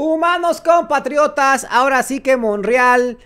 Humanos compatriotas, ahora sí que Monreal,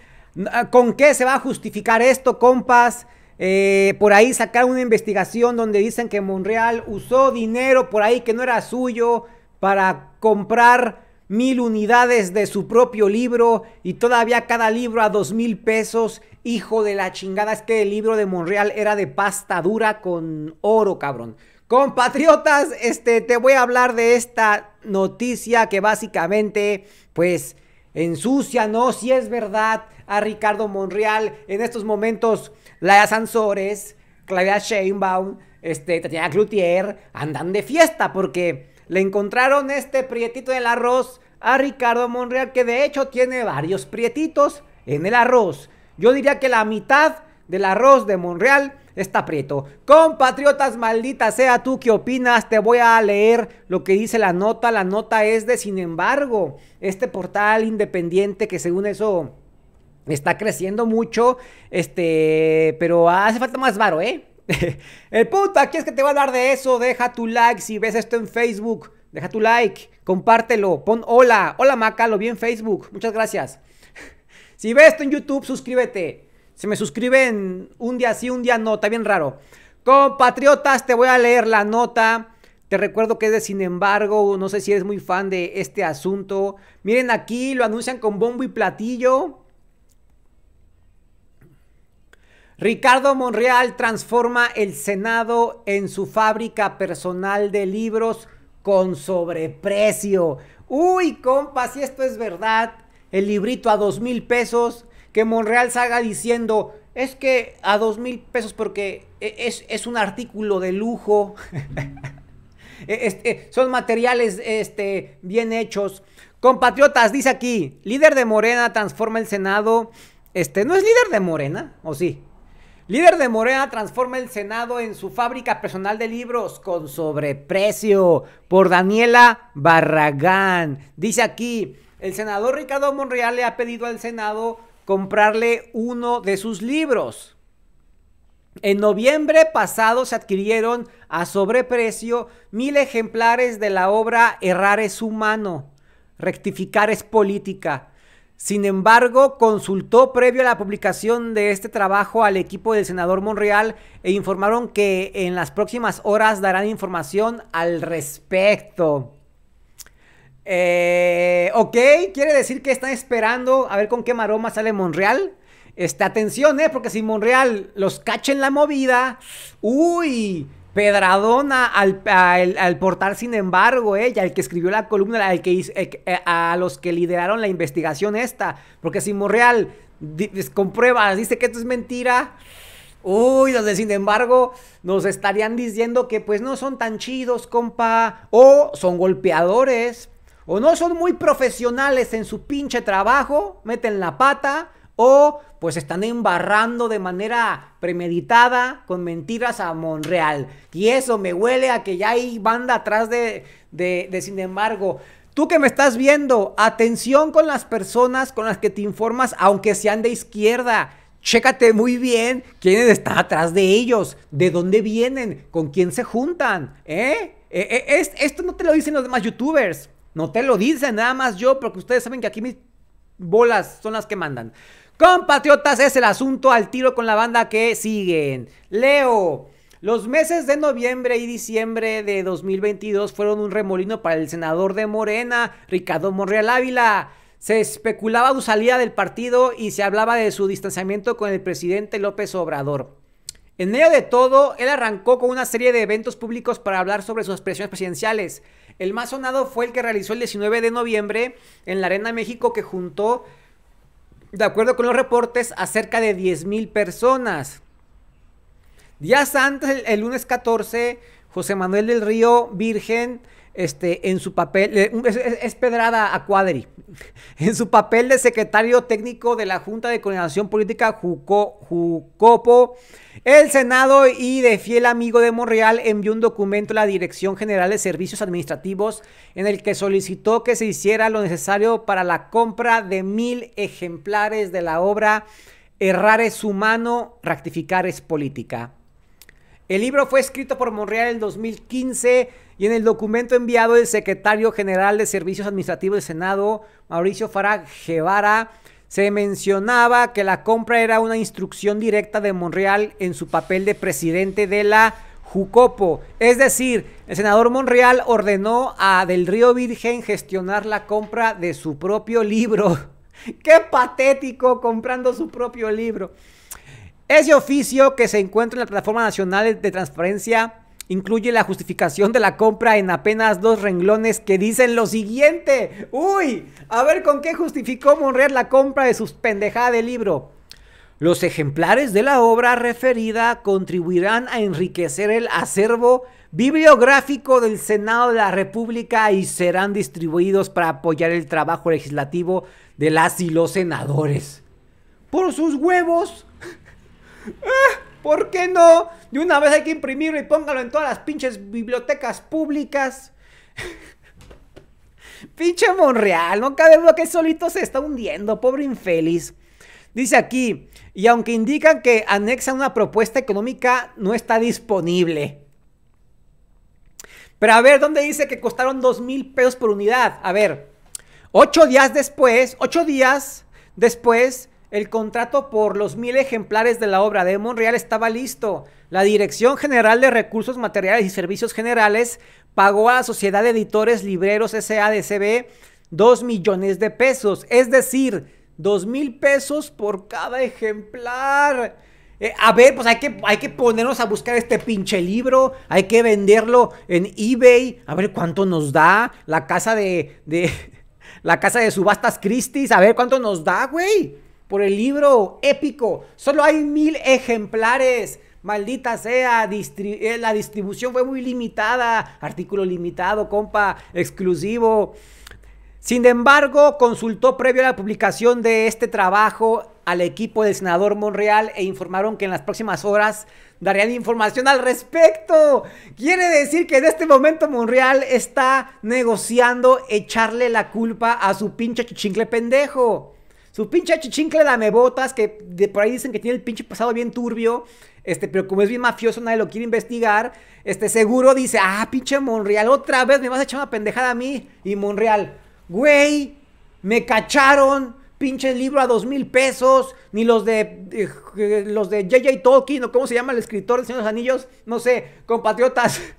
ah, ¿con qué se va a justificar esto, compas? Eh, por ahí sacaron una investigación donde dicen que Monreal usó dinero por ahí que no era suyo para comprar mil unidades de su propio libro y todavía cada libro a dos mil pesos. Hijo de la chingada, es que el libro de Monreal era de pasta dura con oro, cabrón. Compatriotas, este, te voy a hablar de esta noticia que básicamente, pues, ensucia, ¿no? Si es verdad, a Ricardo Monreal. En estos momentos, Laia Sansores, Claudia Sheinbaum, este, Tatiana Cloutier, andan de fiesta porque le encontraron este prietito del arroz a Ricardo Monreal, que de hecho tiene varios prietitos en el arroz. Yo diría que la mitad del arroz de Monreal está aprieto. Compatriotas, maldita sea tú ¿qué opinas, te voy a leer lo que dice la nota. La nota es de, sin embargo, este portal independiente que según eso está creciendo mucho, este, pero hace falta más varo, ¿eh? El punto aquí es que te va a hablar de eso, deja tu like si ves esto en Facebook, deja tu like, compártelo, pon hola, hola Maca, lo vi en Facebook, muchas gracias. Si ves esto en YouTube, suscríbete. Se me suscriben un día sí, un día no, está bien raro. Compatriotas, te voy a leer la nota. Te recuerdo que es de sin embargo, no sé si eres muy fan de este asunto. Miren aquí, lo anuncian con bombo y platillo. Ricardo Monreal transforma el Senado en su fábrica personal de libros con sobreprecio. Uy, compa, si esto es verdad, el librito a dos mil pesos que Monreal salga diciendo, es que a dos mil pesos porque e-, es, es un artículo de lujo, e-, este, son materiales este, bien hechos. Compatriotas, dice aquí, líder de Morena transforma el Senado. Este, ¿no es líder de Morena? ¿O sí? Líder de Morena transforma el Senado en su fábrica personal de libros con sobreprecio por Daniela Barragán. Dice aquí, el senador Ricardo Monreal le ha pedido al Senado comprarle uno de sus libros. En noviembre pasado se adquirieron a sobreprecio mil ejemplares de la obra Errar es humano, rectificar es política. Sin embargo, consultó previo a la publicación de este trabajo al equipo del senador Monreal e informaron que en las próximas horas darán información al respecto. Eh, ok, quiere decir que están esperando a ver con qué maroma sale Monreal. Este, atención, eh, porque si Monreal los cacha en la movida, uy, Pedradona al, al, portar, sin embargo, eh, y al que escribió la columna, que eh, eh, a los que lideraron la investigación esta, porque si Monreal comprueba, dice que esto es mentira. Uy, donde sin embargo nos estarían diciendo que pues no son tan chidos, compa. O son golpeadores o no son muy profesionales en su pinche trabajo, meten la pata, o pues están embarrando de manera premeditada con mentiras a Monreal. Y eso me huele a que ya hay banda atrás de, de, sin embargo. Tú que me estás viendo, atención con las personas con las que te informas, aunque sean de izquierda. Chécate muy bien quién está atrás de ellos, de dónde vienen, con quién se juntan. ¿eh? E, e, esto no te lo dicen los demás youtubers. No te lo dicen, nada más yo, porque ustedes saben que aquí mis bolas son las que mandan. Compatriotas, es el asunto al tiro con la banda que siguen. Leo, los meses de noviembre y diciembre de 2022 fueron un remolino para el senador de Morena, Ricardo Monreal Ávila. Se especulaba su salida del partido y se hablaba de su distanciamiento con el presidente López Obrador. En medio de todo, él arrancó con una serie de eventos públicos para hablar sobre sus presiones presidenciales. El más sonado fue el que realizó el 19 de noviembre en la Arena México que juntó, de acuerdo con los reportes, a cerca de mil personas. Días antes, el, lunes 14, José Manuel del Río Virgen, este, en su papel, eh, es, es pedrada a Cuadri. En su papel de secretario técnico de la Junta de Coordinación Política Jucopo, el Senado y de fiel amigo de Monreal envió un documento a la Dirección General de Servicios Administrativos en el que solicitó que se hiciera lo necesario para la compra de mil ejemplares de la obra Errar es humano, rectificar es política. El libro fue escrito por Monreal en 2015 y en el documento enviado, del secretario general de Servicios Administrativos del Senado, Mauricio Farag Guevara, se mencionaba que la compra era una instrucción directa de Monreal en su papel de presidente de la Jucopo. Es decir, el senador Monreal ordenó a Del Río Virgen gestionar la compra de su propio libro. ¡Qué patético comprando su propio libro! Ese oficio que se encuentra en la Plataforma Nacional de Transparencia incluye la justificación de la compra en apenas dos renglones que dicen lo siguiente. Uy, a ver con qué justificó Monreal la compra de sus pendejadas de libro. Los ejemplares de la obra referida contribuirán a enriquecer el acervo bibliográfico del Senado de la República y serán distribuidos para apoyar el trabajo legislativo de las y los senadores. Por sus huevos. ¿Por qué no? De una vez hay que imprimirlo y póngalo en todas las pinches bibliotecas públicas. Pinche Monreal, no cabe duda que solito se está hundiendo, pobre infeliz. Dice aquí, y aunque indican que anexa una propuesta económica, no está disponible. Pero a ver, ¿dónde dice que costaron dos mil pesos por unidad? A ver, ocho días después, ocho días después el contrato por los mil ejemplares de la obra de Monreal estaba listo. La Dirección General de Recursos Materiales y Servicios Generales pagó a la Sociedad de Editores Libreros SADCB dos millones de pesos, es decir, dos mil pesos por cada ejemplar. Eh, a ver, pues hay que, hay que ponernos a buscar este pinche libro. Hay que venderlo en eBay. A ver cuánto nos da. La casa de. la casa de subastas Christie's. A ver cuánto nos da, güey por el libro épico. Solo hay mil ejemplares. Maldita sea, eh, la distribución fue muy limitada. Artículo limitado, compa, exclusivo. Sin embargo, consultó previo a la publicación de este trabajo al equipo del senador Monreal e informaron que en las próximas horas darían información al respecto. Quiere decir que en este momento Monreal está negociando echarle la culpa a su pinche chichincle pendejo. Su pinche chichincle dame botas, que por ahí dicen que tiene el pinche pasado bien turbio. Este, pero como es bien mafioso, nadie lo quiere investigar. Este, seguro dice, ah, pinche Monreal, otra vez me vas a echar una pendejada a mí. Y Monreal, güey, me cacharon. Pinche libro a dos mil pesos. Ni los de. Eh, los de J.J. Tolkien, o cómo se llama el escritor de Señor de los Anillos. No sé, compatriotas.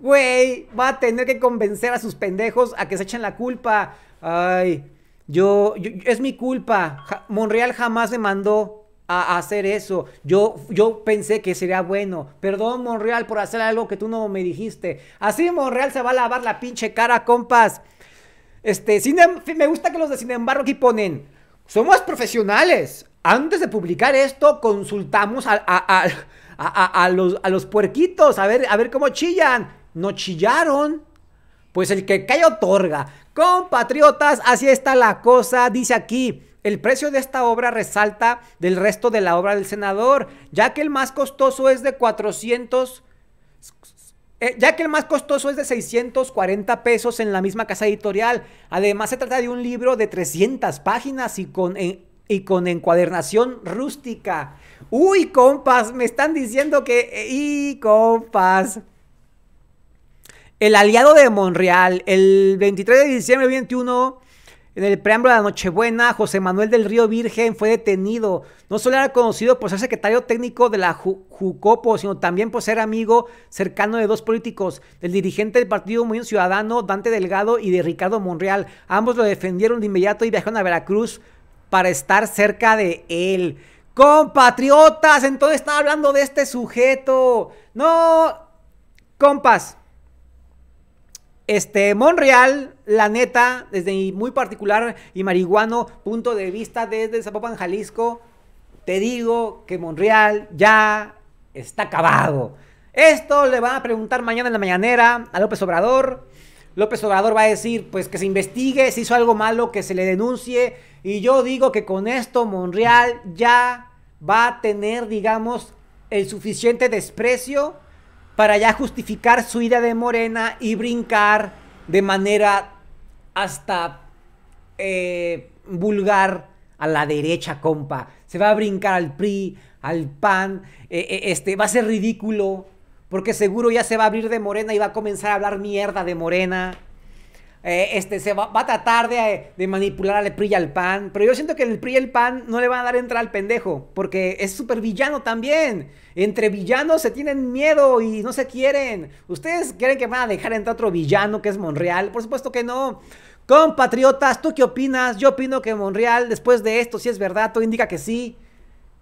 Güey, va a tener que convencer a sus pendejos a que se echen la culpa. Ay, yo, es mi culpa. Monreal jamás me mandó a, hacer eso. Yo, yo pensé que sería bueno. Perdón, Monreal, por hacer algo que tú no me dijiste. Así Monreal se va a lavar la pinche cara, compas. Este, em, me gusta que los de sin embargo aquí ponen. Somos profesionales. Antes de publicar esto, consultamos a, los, a los puerquitos, a ver, a ver cómo chillan. No chillaron. Pues el que cae otorga. Compatriotas, así está la cosa, dice aquí. El precio de esta obra resalta del resto de la obra del senador, ya que el más costoso es de 400 eh, ya que el más costoso es de 640 pesos en la misma casa editorial. Además se trata de un libro de 300 páginas y con, eh, y con encuadernación rústica. Uy, compas, me están diciendo que... Eh, y compas el aliado de Monreal, el 23 de diciembre de 21, en el preámbulo de la Nochebuena, José Manuel del Río Virgen fue detenido. No solo era conocido por ser secretario técnico de la Jucopo, sino también por ser amigo cercano de dos políticos, del dirigente del Partido un Ciudadano, Dante Delgado, y de Ricardo Monreal. Ambos lo defendieron de inmediato y viajaron a Veracruz para estar cerca de él. Compatriotas, entonces estaba hablando de este sujeto. No, compas. Este, Monreal, la neta, desde mi muy particular y marihuano punto de vista desde Zapopan, Jalisco, te digo que Monreal ya está acabado. Esto le van a preguntar mañana en la mañanera a López Obrador. López Obrador va a decir, pues que se investigue, si hizo algo malo, que se le denuncie. Y yo digo que con esto Monreal ya va a tener, digamos, el suficiente desprecio para ya justificar su ida de Morena y brincar de manera hasta eh, vulgar a la derecha, compa. Se va a brincar al PRI, al PAN, eh, eh, este, va a ser ridículo, porque seguro ya se va a abrir de Morena y va a comenzar a hablar mierda de Morena. Eh, este, se va, a tratar de, de, manipular al PRI y al PAN, pero yo siento que el PRI y el PAN no le van a dar entrada al pendejo, porque es súper villano también. Entre villanos se tienen miedo y no se quieren. ¿Ustedes creen que van a dejar entrar otro villano que es Monreal? Por supuesto que no. Compatriotas, ¿tú qué opinas? Yo opino que Monreal, después de esto, si es verdad, todo indica que sí.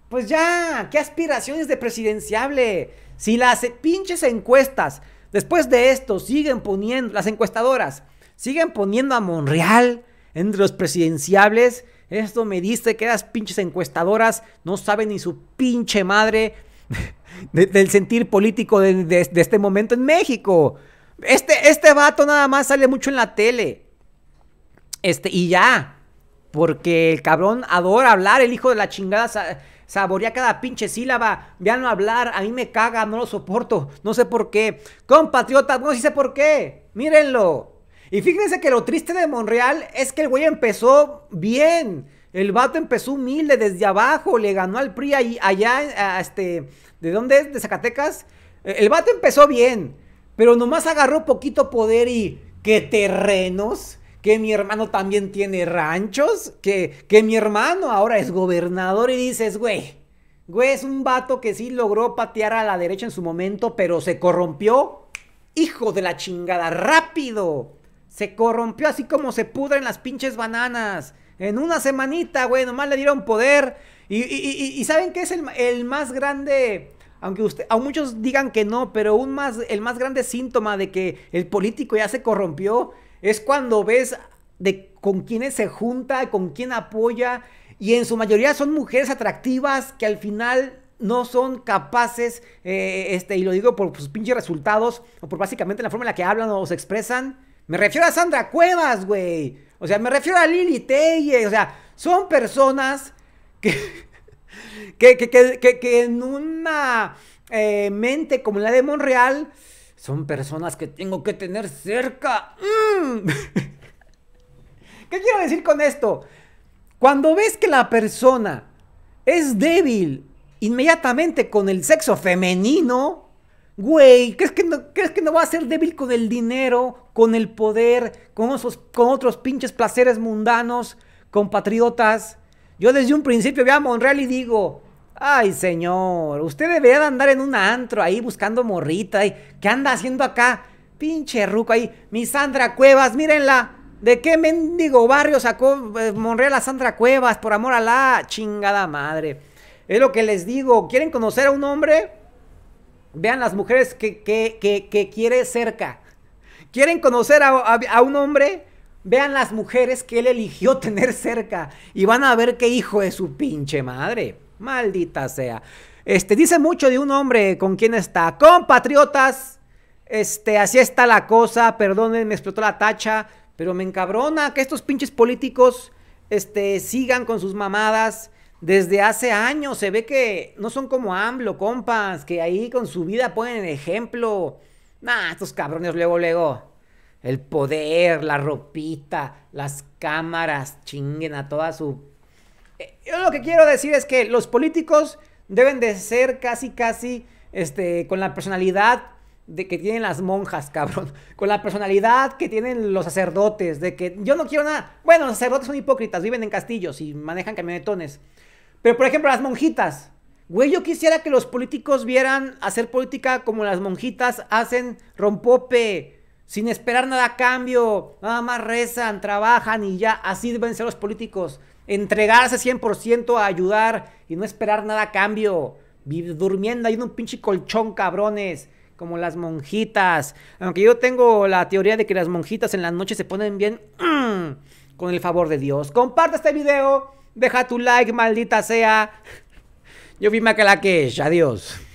Pues ya, ¿qué aspiraciones de presidenciable? Si las pinches encuestas, después de esto, siguen poniendo, las encuestadoras, Siguen poniendo a Monreal entre los presidenciables. Esto me dice que las pinches encuestadoras no saben ni su pinche madre del sentir político de, este momento en México. Este, este vato nada más sale mucho en la tele. Este, y ya. Porque el cabrón adora hablar, el hijo de la chingada saborea cada pinche sílaba. Veanlo hablar, a mí me caga, no lo soporto, no sé por qué. Compatriotas, no sé por qué. Mírenlo. Y fíjense que lo triste de Monreal es que el güey empezó bien. El vato empezó humilde desde abajo, le ganó al PRI allá, este, ¿de dónde es? ¿De Zacatecas? E, el vato empezó bien, pero nomás agarró poquito poder y qué terrenos, que mi hermano también tiene ranchos, que, que mi hermano ahora es gobernador y dices, güey, güey, es un vato que sí logró patear a la derecha en su momento, pero se corrompió. Hijo de la chingada, rápido. Se corrompió así como se pudren las pinches bananas. En una semanita, güey, nomás le dieron poder. Y, ¿saben que es el, más grande? Aunque usted, a muchos digan que no, pero un más, el más grande síntoma de que el político ya se corrompió es cuando ves de con quiénes se junta, con quién apoya. Y en su mayoría son mujeres atractivas que al final no son capaces, eh, este, y lo digo por sus pinches resultados, o por básicamente la forma en la que hablan o se expresan, me refiero a Sandra Cuevas, güey. O sea, me refiero a Lili Telle. O sea, son personas que, que, en una eh, mente como la de Monreal son personas que tengo que tener cerca. Mm. ¿Qué quiero decir con esto? Cuando ves que la persona es débil inmediatamente con el sexo femenino, Güey, ¿crees que, no, ¿crees que no va a ser débil con el dinero, con el poder, con, con otros pinches placeres mundanos, compatriotas? Yo desde un principio veo a Monreal y digo, ay señor, usted debería de andar en un antro ahí buscando morrita, ¿qué anda haciendo acá? Pinche ruco ahí, mi Sandra Cuevas, mírenla. ¿De qué mendigo barrio sacó eh, Monreal a Sandra Cuevas? Por amor a la chingada madre. Es lo que les digo, ¿quieren conocer a un hombre? Vean las mujeres que, que, que, quiere cerca. ¿Quieren conocer a, a, un hombre? Vean las mujeres que él eligió tener cerca. Y van a ver qué hijo de su pinche madre. Maldita sea. Este, dice mucho de un hombre con quien está. Compatriotas. Este, así está la cosa. Perdonen, me explotó la tacha. Pero me encabrona que estos pinches políticos este, sigan con sus mamadas. Desde hace años se ve que no son como AMLO, compas, que ahí con su vida ponen ejemplo. Nah, estos cabrones luego, luego. El poder, la ropita, las cámaras, chinguen a toda su... Eh, yo lo que quiero decir es que los políticos deben de ser casi, casi, este, con la personalidad de que tienen las monjas, cabrón. Con la personalidad que tienen los sacerdotes, de que yo no quiero nada. Bueno, los sacerdotes son hipócritas, viven en castillos y manejan camionetones. Pero por ejemplo, las monjitas. Güey, yo quisiera que los políticos vieran hacer política como las monjitas hacen rompope, sin esperar nada a cambio, nada más rezan, trabajan y ya, así deben ser los políticos. Entregarse 100% a ayudar y no esperar nada a cambio. Durmiendo ahí en un pinche colchón, cabrones como las monjitas. Aunque yo tengo la teoría de que las monjitas en la noche se ponen bien mm, con el favor de Dios. Comparte este video. Deja tu like, maldita sea. Yo vi más que la que Adiós.